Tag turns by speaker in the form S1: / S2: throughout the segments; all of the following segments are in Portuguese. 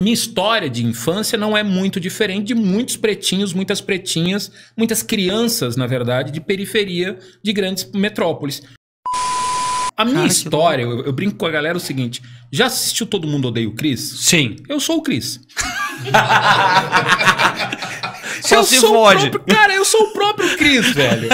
S1: minha história de infância não é muito diferente de muitos pretinhos, muitas pretinhas, muitas crianças, na verdade, de periferia de grandes metrópoles. A minha Cara, história, eu, eu, brinco com a galera o seguinte: já assistiu Todo Mundo Odeia o Cris? Sim. Eu sou o Cris. Só eu se sou pode. Próprio, cara, eu sou o próprio Cris, velho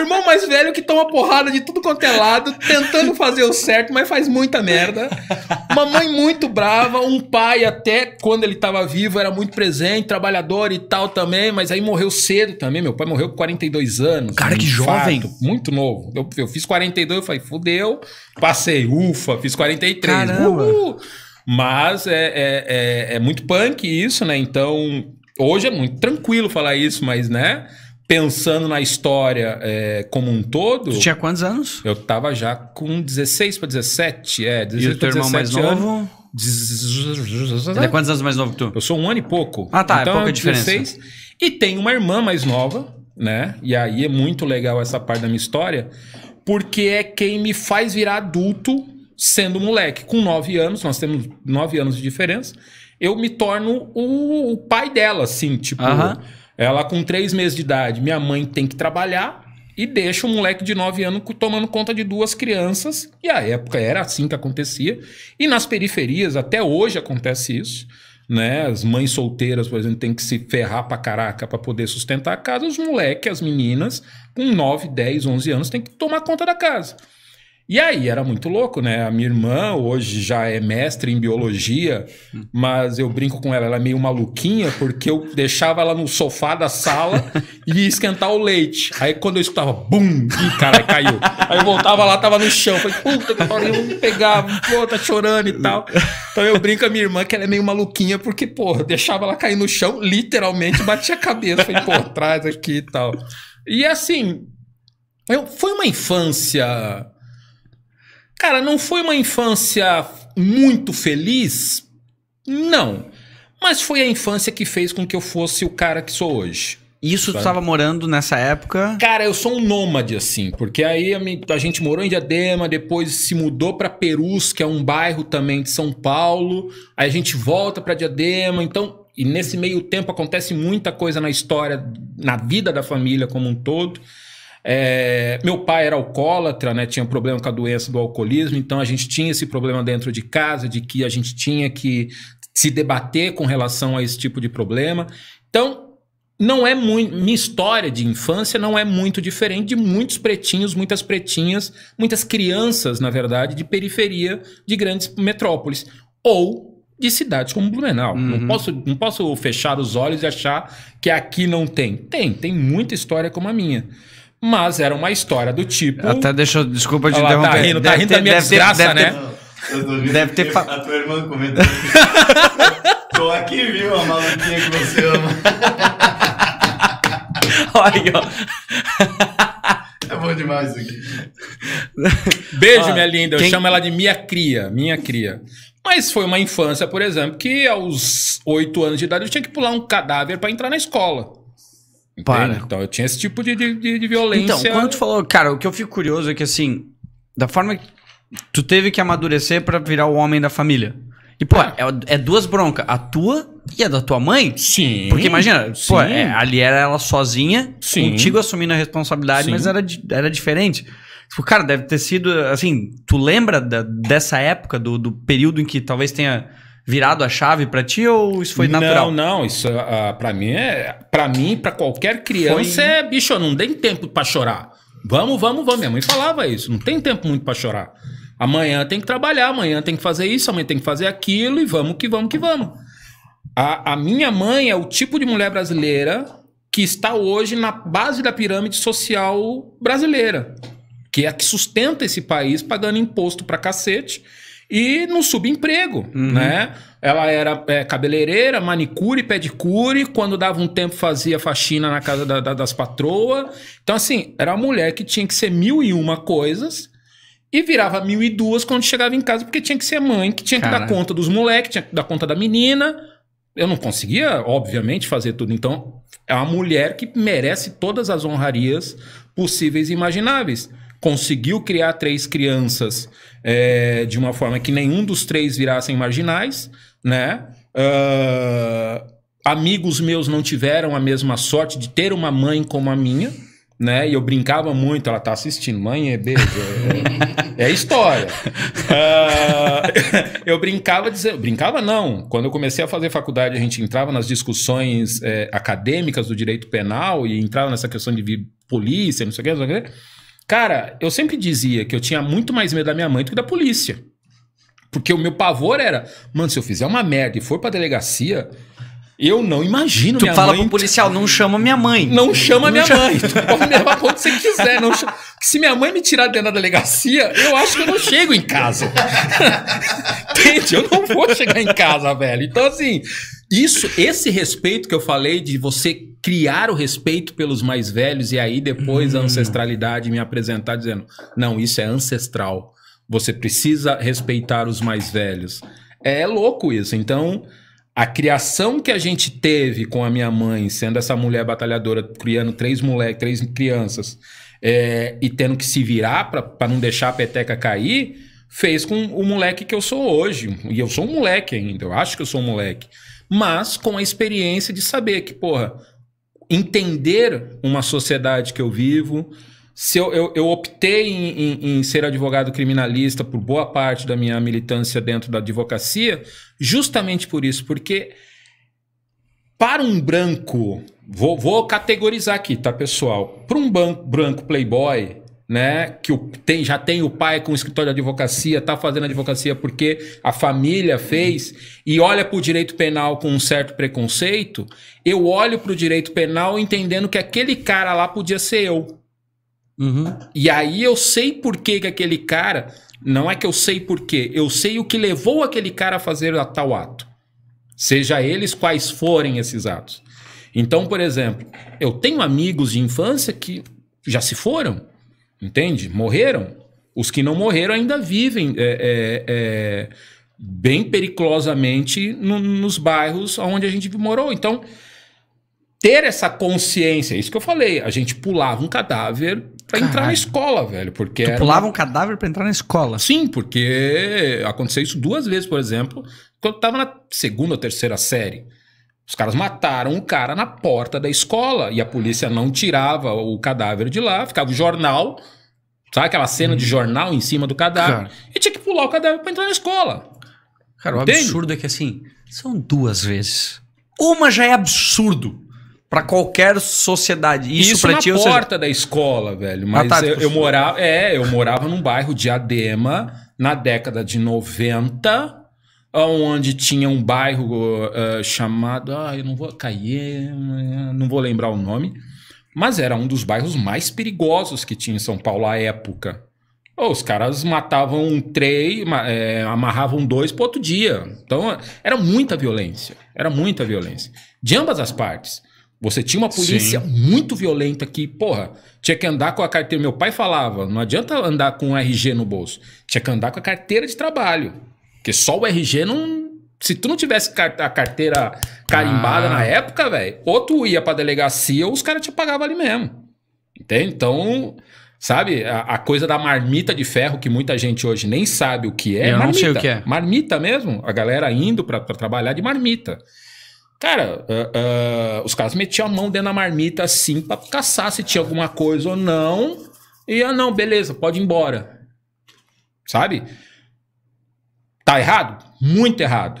S1: irmão mais velho que toma porrada de tudo quanto é lado, tentando fazer o certo, mas faz muita merda. Uma mãe muito brava, um pai até quando ele estava vivo era muito presente, trabalhador e tal também, mas aí morreu cedo também. Meu pai morreu com 42 anos. Cara, um que infarto, jovem! Muito novo. Eu, eu, fiz 42, eu falei, fudeu. Passei, ufa, fiz 43. Mas é, é, é, é muito punk isso, né? Então, hoje é muito tranquilo falar isso, mas né? pensando na história é, como um todo. Tu tinha quantos anos? Eu tava já com 16 para 17. É, 16 e o teu irmão mais anos. novo? Ele é quantos anos mais novo que tu? Eu sou um ano e pouco. Ah, tá. É então, é pouca 16, diferença. E tem uma irmã mais nova, né? E aí é muito legal essa parte da minha história, porque é quem me faz virar adulto sendo moleque. Com 9 anos, nós temos 9 anos de diferença, eu me torno o, o pai dela, assim, tipo. Uh -huh ela com três meses de idade, minha mãe tem que trabalhar e deixa o moleque de nove anos tomando conta de duas crianças. E a época era assim que acontecia. E nas periferias, até hoje acontece isso. Né? As mães solteiras, por exemplo, têm que se ferrar pra caraca para poder sustentar a casa. Os moleques, as meninas, com 9, 10, 11 anos, têm que tomar conta da casa. E aí era muito louco, né? A minha irmã hoje já é mestre em biologia, mas eu brinco com ela, ela é meio maluquinha, porque eu deixava ela no sofá da sala e ia esquentar o leite. Aí quando eu escutava bum, e cara, caiu. Aí eu voltava lá, tava no chão. Falei, puta que pariu, eu me pegava, pô, tá chorando e tal. Então eu brinco com a minha irmã que ela é meio maluquinha, porque, porra, deixava ela cair no chão, literalmente batia a cabeça. Falei, pô, traz aqui e tal. E assim, eu, foi uma infância Cara, não foi uma infância muito feliz? Não. Mas foi a infância que fez com que eu fosse o cara que sou hoje. Isso tu estava morando nessa época? Cara, eu sou um nômade, assim, porque aí a, gente morou em Diadema, depois se mudou para Perus, que é um bairro também de São Paulo, aí a gente volta para Diadema, então, e nesse meio tempo acontece muita coisa na história, na vida da família como um todo. É, meu pai era alcoólatra, né? Tinha um problema com a doença do alcoolismo, então a gente tinha esse problema dentro de casa, de que a gente tinha que se debater com relação a esse tipo de problema. Então, não é muito. Minha história de infância não é muito diferente de muitos pretinhos, muitas pretinhas, muitas crianças, na verdade, de periferia de grandes metrópoles. Ou de cidades como Blumenau. Uhum. Não, posso, não posso fechar os olhos e achar que aqui não tem. Tem, tem muita história como a minha. Mas era uma história do tipo. Até deixa eu. Desculpa de tá interromper. Tá rindo, tá rindo ter, da minha desgraça, ter, né? Ter, deve, deve ter. Fa... A tua irmã comentou. Tô aqui, viu, a maluquinha que você ama. Olha, ó. É bom demais isso aqui.
S2: Beijo, minha linda. Eu quem... chamo ela
S1: de minha cria, minha cria. Mas foi uma infância, por exemplo, que aos oito anos de idade eu tinha que pular um cadáver para entrar na escola. Para. Então eu tinha esse tipo de, de, de violência. Então, quando tu falou, cara, o que eu fico curioso é que assim, da forma que tu teve que amadurecer para virar o homem da família. E, pô, ah. é, é duas broncas. A tua e a da tua mãe. Sim. Porque imagina, sim. pô, é, ali era ela sozinha, sim. contigo assumindo a responsabilidade, sim. mas era, era diferente. Tipo, cara, deve ter sido, assim, tu lembra da, dessa época, do, do período em que talvez tenha virado a chave para ti ou isso foi natural? Não, não, isso uh, ah, para mim é, para mim, para qualquer criança foi... é, bicho, não tem tempo para chorar. Vamos, vamos, vamos. Minha mãe falava isso, não tem tempo muito para chorar. Amanhã tem que trabalhar, amanhã tem que fazer isso, amanhã tem que fazer aquilo e vamos que vamos que vamos. A, a minha mãe é o tipo de mulher brasileira que está hoje na base da pirâmide social brasileira, que é a que sustenta esse país pagando imposto para cacete e no subemprego, uhum. né? Ela era é, cabeleireira, manicure, pedicure, quando dava um tempo fazia faxina na casa da, da, das patroas. Então, assim, era uma mulher que tinha que ser mil e uma coisas e virava mil e duas quando chegava em casa, porque tinha que ser mãe, que tinha que dar conta dos moleques, tinha que dar conta da menina. Eu não conseguia, obviamente, fazer tudo. Então, é uma mulher que merece todas as honrarias possíveis e imagináveis conseguiu criar três crianças é, de uma forma que nenhum dos três virassem marginais, né? Uh, amigos meus não tiveram a mesma sorte de ter uma mãe como a minha, né? E eu brincava muito, ela tá assistindo, mãe é beijo, é, é história. Uh, eu brincava, dizer, brincava não. Quando eu comecei a fazer faculdade, a gente entrava nas discussões é, acadêmicas do direito penal e entrava nessa questão de polícia, não sei o que, não sei o que. Cara, eu sempre dizia que eu tinha muito mais medo da minha mãe do que da polícia. Porque o meu pavor era, mano, se eu fizer uma merda e for pra delegacia, eu não imagino. Tu minha fala mãe... pro policial, não chama minha mãe. Não chama não minha chama... mãe. Tu pode me levar quando você quiser. Não chama... Se minha mãe me tirar dentro da delegacia, eu acho que eu não chego em casa. Entende? Eu não vou chegar em casa, velho. Então, assim, isso, esse respeito que eu falei de você criar o respeito pelos mais velhos e aí depois hum. a ancestralidade me apresentar dizendo: "Não, isso é ancestral. Você precisa respeitar os mais velhos". É louco isso. Então, a criação que a gente teve com a minha mãe, sendo essa mulher batalhadora, criando três moleques, três crianças, é, e tendo que se virar para não deixar a peteca cair, fez com o moleque que eu sou hoje. E eu sou um moleque ainda, eu acho que eu sou um moleque mas com a experiência de saber que, porra, entender uma sociedade que eu vivo. Se eu, eu, eu optei em, em, em, ser advogado criminalista por boa parte da minha militância dentro da advocacia, justamente por isso, porque para um branco, vou, vou categorizar aqui, tá, pessoal? Para um branco playboy, né? Que o, tem, já tem o pai com o escritório de advocacia, tá fazendo advocacia porque a família fez, e olha para o direito penal com um certo preconceito, eu olho para o direito penal entendendo que aquele cara lá podia ser eu. Uhum. E aí eu sei por que, que aquele cara. Não é que eu sei por quê, eu sei o que levou aquele cara a fazer a tal ato. Seja eles quais forem esses atos. Então, por exemplo, eu tenho amigos de infância que já se foram. Entende? Morreram. Os que não morreram ainda vivem é, é, é bem perigosamente no, nos bairros onde a gente morou. Então, ter essa consciência, isso que eu falei, a gente pulava um cadáver para entrar na escola, velho, porque tu pulava um cadáver para entrar na escola. Sim, porque aconteceu isso duas vezes, por exemplo, quando eu tava na segunda ou terceira série. Os caras mataram um cara na porta da escola e a polícia não tirava o cadáver de lá, ficava o jornal, sabe aquela cena hum. de uhum. jornal em cima do cadáver, cara. e tinha que pular o cadáver para entrar na escola. Cara, Entende? o absurdo é que assim, são duas vezes. Uma já é absurdo para qualquer sociedade. Isso, Isso pra na ti, porta seja... da escola, velho. Ah, mas tá, eu, tipo, eu, morava, é, eu morava num bairro de Adema na década de 90 onde tinha um bairro uh, chamado. Ah, eu não vou. cair, não vou lembrar o nome. Mas era um dos bairros mais perigosos que tinha em São Paulo à época. os caras matavam três, é, amarravam dois pro outro dia. Então era muita violência. Era muita violência. De ambas as partes. Você tinha uma polícia Sim. muito violenta que, porra, tinha que andar com a carteira. Meu pai falava: não adianta andar com um RG no bolso. Tinha que andar com a carteira de trabalho. Porque só o RG não. Se tu não tivesse a carteira carimbada ah. na época, velho, ou tu ia pra delegacia ou os caras te pagavam ali mesmo. Entende? Então, sabe? A, a, coisa da marmita de ferro, que muita gente hoje nem sabe o que é. Eu marmita. não sei o que é. Marmita mesmo. A galera indo para trabalhar de marmita. Cara, uh, uh, os caras metiam a mão dentro da marmita assim pra caçar se tinha alguma coisa ou não. E ah, não, beleza, pode ir embora. Sabe? Tá errado? Muito errado.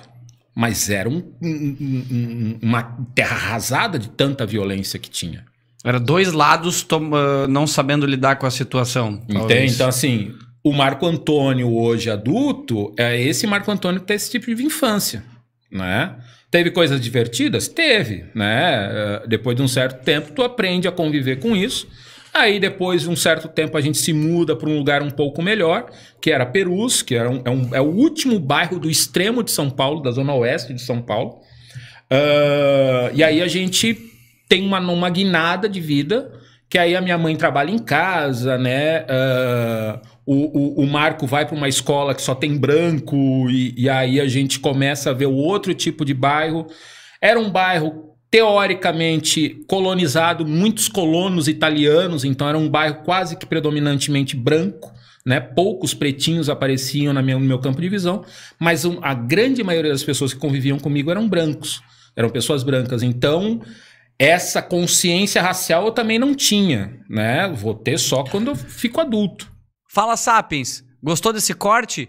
S1: Mas era um, um, um, uma terra arrasada de tanta violência que tinha. Era dois lados toma, ah, não sabendo lidar com a situação. Entende? Então, assim, o Marco Antônio, hoje adulto, é esse Marco Antônio que tem esse tipo de infância. Né? Teve coisas divertidas? Teve. Né? Ah, depois de um certo tempo, tu aprende a conviver com isso. Aí depois de um certo tempo a gente se muda para um lugar um pouco melhor, que era Perus, que era um, é, um, é, o último bairro do extremo de São Paulo, da zona oeste de São Paulo. Uh, e aí a gente tem uma, uma guinada de vida, que aí a minha mãe trabalha em casa, né? Uh, o, o, o, Marco vai para uma escola que só tem branco, e, e aí a gente começa a ver o outro tipo de bairro. Era um bairro teoricamente colonizado, muitos colonos italianos, então era um bairro quase que predominantemente branco. Né? Poucos pretinhos apareciam na minha, no meu campo de visão, mas um, a grande maioria das pessoas que conviviam comigo eram brancos, eram pessoas brancas. Então, essa consciência racial eu também não tinha, né? Vou ter só quando eu fico adulto. Fala, Sapiens, gostou desse corte?